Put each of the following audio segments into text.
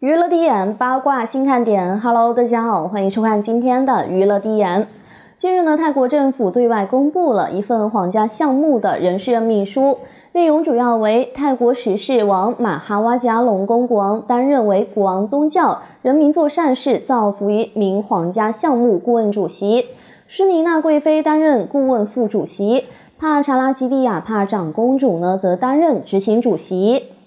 娱乐第一眼八卦新看点，Hello，大家好，欢迎收看今天的娱乐第一眼。近日呢，泰国政府对外公布了一份皇家项目的人事任命书，内容主要为泰国十世王马哈哇加隆公国王担任为国王宗教人民做善事造福于民皇家项目顾问主席，诗妮娜贵妃担任顾问副主席，帕查拉基蒂亚帕长公主呢则担任执行主席。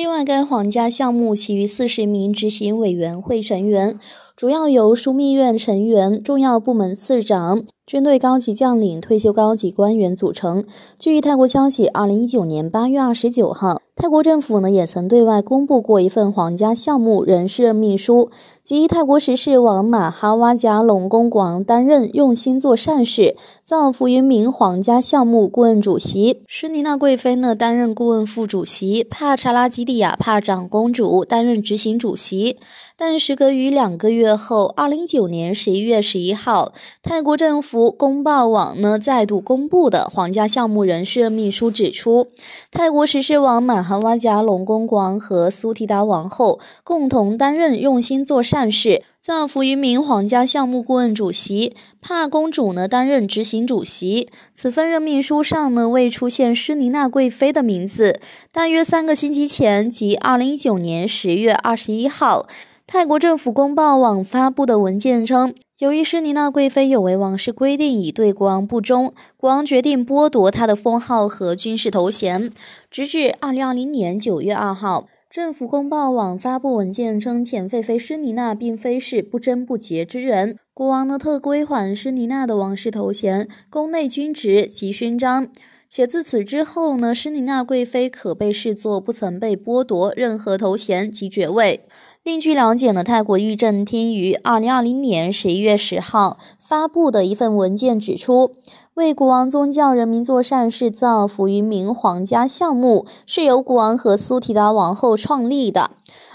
另外，该皇家项目其余四十名执行委员会成员，主要由枢密院成员、重要部门次长、军队高级将领、退休高级官员组成。据泰国消息，二零一九年八月二十九号，泰国政府呢也曾对外公布过一份皇家项目人事任命书。及泰国时事王马哈哇贾隆公王担任用心做善事，造福于民皇家项目顾问主席，施尼娜贵妃呢担任顾问副主席，帕查拉基蒂亚帕长公主担任执行主席。但时隔于两个月后，二零一九年十一月十一号，泰国政府公报网呢再度公布的皇家项目人事任命书指出，泰国时事王马哈哇贾隆公王和苏提达王后共同担任用心做善。但是，造福于明皇家项目顾问主席帕公主呢担任执行主席。此份任命书上呢未出现施尼娜贵妃的名字。大约三个星期前，即二零一九年十月二十一号，泰国政府公报网发布的文件称，由于施尼娜贵妃有违王室规定，以对国王不忠，国王决定剥夺她的封号和军事头衔，直至二零二零年九月二号。政府公报网发布文件称，前废妃施妮娜并非是不贞不洁之人。国王呢特归还施妮娜的王室头衔、宫内军职及勋章，且自此之后呢，施妮娜贵妃可被视作不曾被剥夺任何头衔及爵位。另据了解呢，泰国遇政厅于二零二零年十一月十号发布的一份文件指出。为国王、宗教、人民做善事，造福于民，皇家项目是由国王和苏提达王后创立的。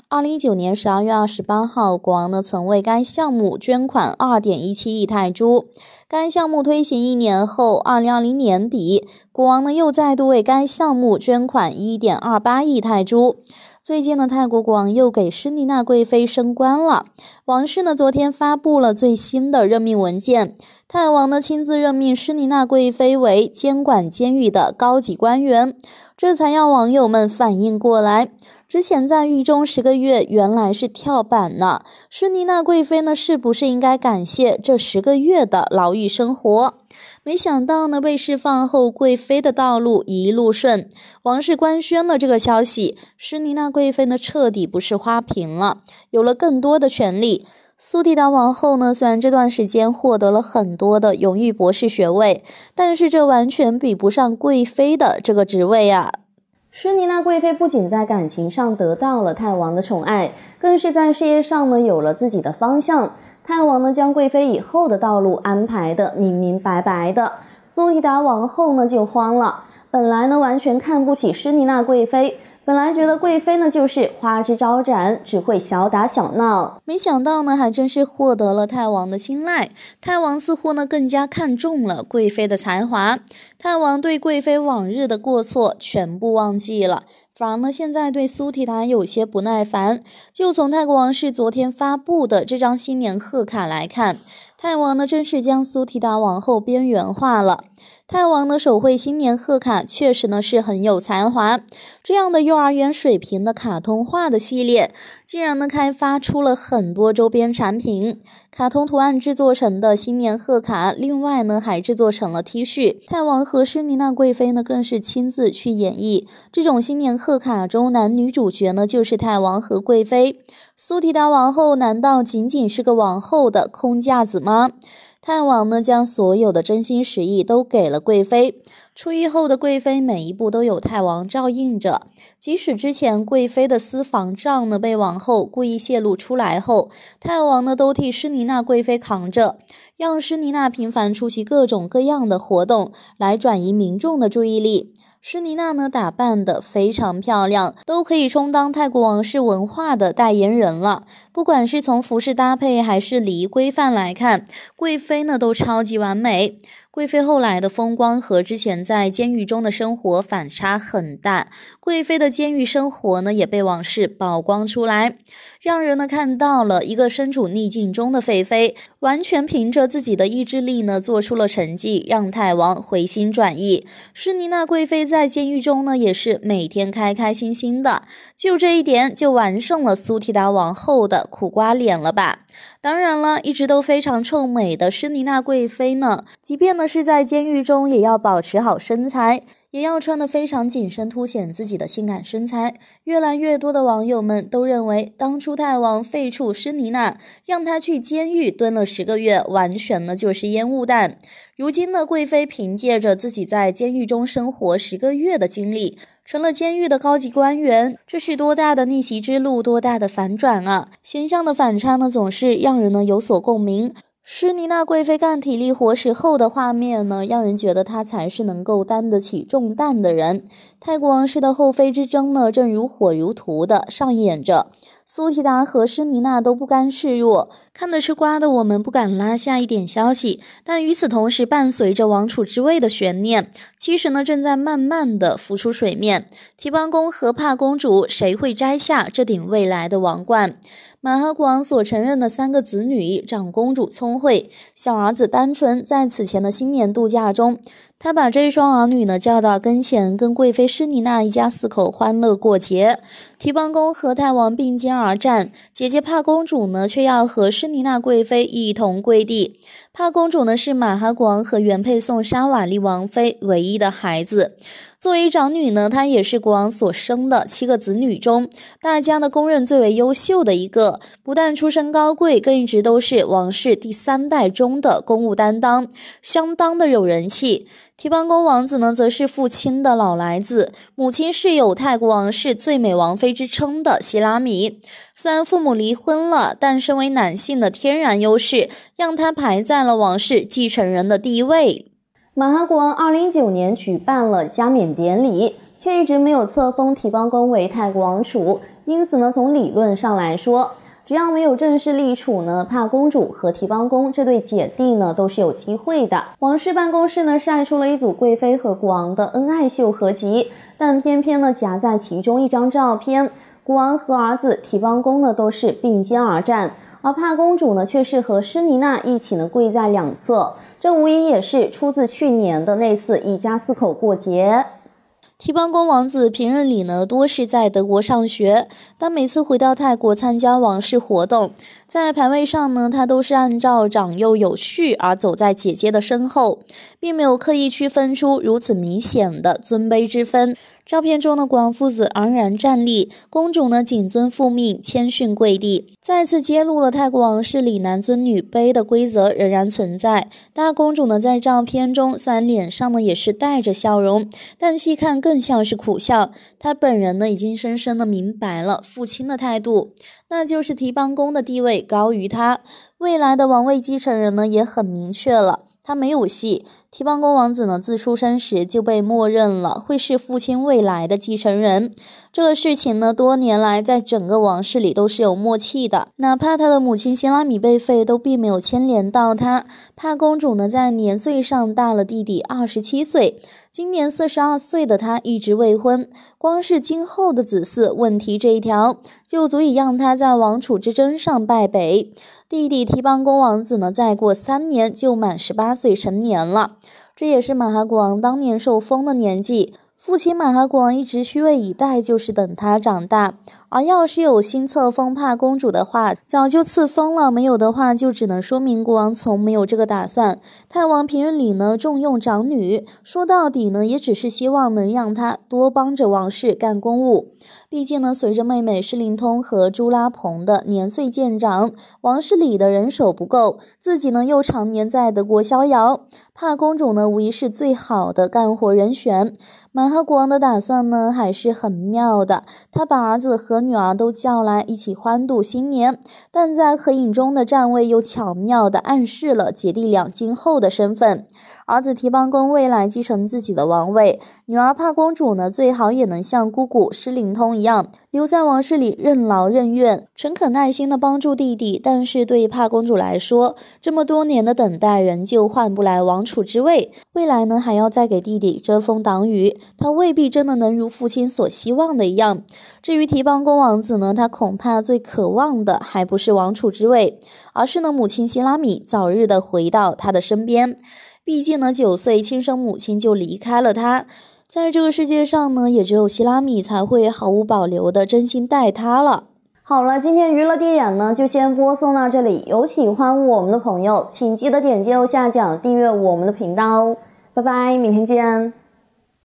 二零一九年十二月二十八号，国王呢曾为该项目捐款二点一七亿泰铢。该项目推行一年后，二零二零年底，国王呢又再度为该项目捐款一点二八亿泰铢。最近呢，泰国国王又给施尼娜贵妃升官了。王室呢昨天发布了最新的任命文件，泰王呢亲自任命施尼娜贵妃为监管监狱的高级官员，这才让网友们反应过来。之前在狱中十个月，原来是跳板呢。施尼娜贵妃呢，是不是应该感谢这十个月的牢狱生活？没想到呢，被释放后，贵妃的道路一路顺。王室官宣了这个消息，施妮娜贵妃呢，彻底不是花瓶了，有了更多的权利。苏蒂达王后呢，虽然这段时间获得了很多的荣誉博士学位，但是这完全比不上贵妃的这个职位啊。施妮娜贵妃不仅在感情上得到了泰王的宠爱，更是在事业上呢，有了自己的方向。太王呢，将贵妃以后的道路安排的明明白白的。苏提达王后呢，就慌了。本来呢，完全看不起施妮娜贵妃，本来觉得贵妃呢就是花枝招展，只会小打小闹。没想到呢，还真是获得了太王的青睐。太王似乎呢，更加看重了贵妃的才华。太王对贵妃往日的过错全部忘记了。反而呢，现在对苏提达有些不耐烦。就从泰国王室昨天发布的这张新年贺卡来看，泰王呢，真是将苏提达往后边缘化了。泰王的手绘新年贺卡确实呢是很有才华，这样的幼儿园水平的卡通画的系列，竟然呢开发出了很多周边产品，卡通图案制作成的新年贺卡，另外呢还制作成了 T 恤。泰王和诗妮娜贵妃呢更是亲自去演绎这种新年贺卡中男女主角呢就是泰王和贵妃，苏提达王后难道仅仅是个王后的空架子吗？太王呢，将所有的真心实意都给了贵妃。出狱后的贵妃，每一步都有太王照应着。即使之前贵妃的私房账呢被王后故意泄露出来后，太王呢都替施妮娜贵妃扛着，让施妮娜频繁出席各种各样的活动，来转移民众的注意力。诗妮娜呢，打扮的非常漂亮，都可以充当泰国王室文化的代言人了。不管是从服饰搭配还是礼仪规范来看，贵妃呢都超级完美。贵妃后来的风光和之前在监狱中的生活反差很大，贵妃的监狱生活呢也被往事曝光出来，让人呢看到了一个身处逆境中的废妃，完全凭着自己的意志力呢做出了成绩，让太王回心转意。施妮娜贵妃在监狱中呢也是每天开开心心的，就这一点就完胜了苏提达王后的苦瓜脸了吧。当然了，一直都非常臭美的施妮娜贵妃呢，即便呢是在监狱中，也要保持好身材，也要穿得非常紧身，凸显自己的性感身材。越来越多的网友们都认为，当初大王废黜施妮娜，让她去监狱蹲了十个月，完全呢就是烟雾弹。如今呢，贵妃凭借着自己在监狱中生活十个月的经历。成了监狱的高级官员，这是多大的逆袭之路，多大的反转啊！形象的反差呢，总是让人呢有所共鸣。施妮娜贵妃干体力活时候的画面呢，让人觉得她才是能够担得起重担的人。泰国王室的后妃之争呢，正如火如荼的上演着。苏提达和施尼娜都不甘示弱，看的是瓜的我们不敢拉下一点消息。但与此同时，伴随着王储之位的悬念，其实呢正在慢慢的浮出水面。提帮公和帕公主，谁会摘下这顶未来的王冠？马哈国王所承认的三个子女：长公主聪慧，小儿子单纯。在此前的新年度假中，他把这双儿女呢叫到跟前，跟贵妃施妮娜一家四口欢乐过节。提帮公和大王并肩而战，姐姐帕公主呢却要和施尼娜贵妃一同跪地。帕公主呢是马哈国王和原配宋沙瓦利王妃唯一的孩子。作为长女呢，她也是国王所生的七个子女中大家的公认最为优秀的一个。不但出身高贵，更一直都是王室第三代中的公务担当，相当的有人气。提邦公王子呢，则是父亲的老来子，母亲是有泰国王室最美王妃之称的希拉米。虽然父母离婚了，但身为男性的天然优势，让他排在了王室继承人的第一位。马哈国王二零一九年举办了加冕典礼，却一直没有册封提邦公为泰国王储。因此呢，从理论上来说，只要没有正式立储呢，帕公主和提邦公这对姐弟呢，都是有机会的。王室办公室呢晒出了一组贵妃和国王的恩爱秀合集，但偏偏呢夹在其中一张照片，国王和儿子提邦公呢都是并肩而站，而帕公主呢却是和施妮娜一起呢跪在两侧。这无疑也是出自去年的那次一家四口过节。提邦公王子平日里呢多是在德国上学，但每次回到泰国参加王室活动，在排位上呢他都是按照长幼有序而走在姐姐的身后，并没有刻意区分出如此明显的尊卑之分。照片中的广夫子昂然站立，公主呢谨遵父命，谦逊跪地，再次揭露了泰国王室里男尊女卑的规则仍然存在。大公主呢在照片中虽然脸上呢也是带着笑容，但细看更像是苦笑。她本人呢已经深深的明白了父亲的态度，那就是提帮公的地位高于他，未来的王位继承人呢也很明确了，他没有戏。提邦公王子呢，自出生时就被默认了会是父亲未来的继承人。这个事情呢，多年来在整个王室里都是有默契的，哪怕他的母亲希拉米被废，都并没有牵连到他。帕公主呢，在年岁上大了弟弟二十七岁。今年四十二岁的他一直未婚，光是今后的子嗣问题这一条，就足以让他在王储之争上败北。弟弟提帮公王子呢，再过三年就满十八岁成年了，这也是马哈国王当年受封的年纪。父亲马哈国王一直虚位以待，就是等他长大。而要是有心册封帕公主的话，早就赐封了；没有的话，就只能说明国王从没有这个打算。太王平日里呢重用长女，说到底呢也只是希望能让她多帮着王室干公务。毕竟呢，随着妹妹施灵通和朱拉蓬的年岁渐长，王室里的人手不够，自己呢又常年在德国逍遥，帕公主呢无疑是最好的干活人选。马哈国王的打算呢还是很妙的，他把儿子和女儿都叫来一起欢度新年，但在合影中的站位又巧妙的暗示了姐弟俩今后的身份。儿子提帮公未来继承自己的王位，女儿帕公主呢，最好也能像姑姑施灵通一样，留在王室里任劳任怨，诚恳耐心的帮助弟弟。但是对帕公主来说，这么多年的等待仍旧换不来王储之位，未来呢还要再给弟弟遮风挡雨，她未必真的能如父亲所希望的一样。至于提帮公王子呢，他恐怕最渴望的还不是王储之位，而是呢母亲希拉米早日的回到他的身边。毕竟呢，九岁亲生母亲就离开了他，在这个世界上呢，也只有希拉米才会毫无保留的真心待他了。好了，今天娱乐电影呢就先播送到这里，有喜欢我们的朋友，请记得点击右下角订阅我们的频道哦，拜拜，明天见。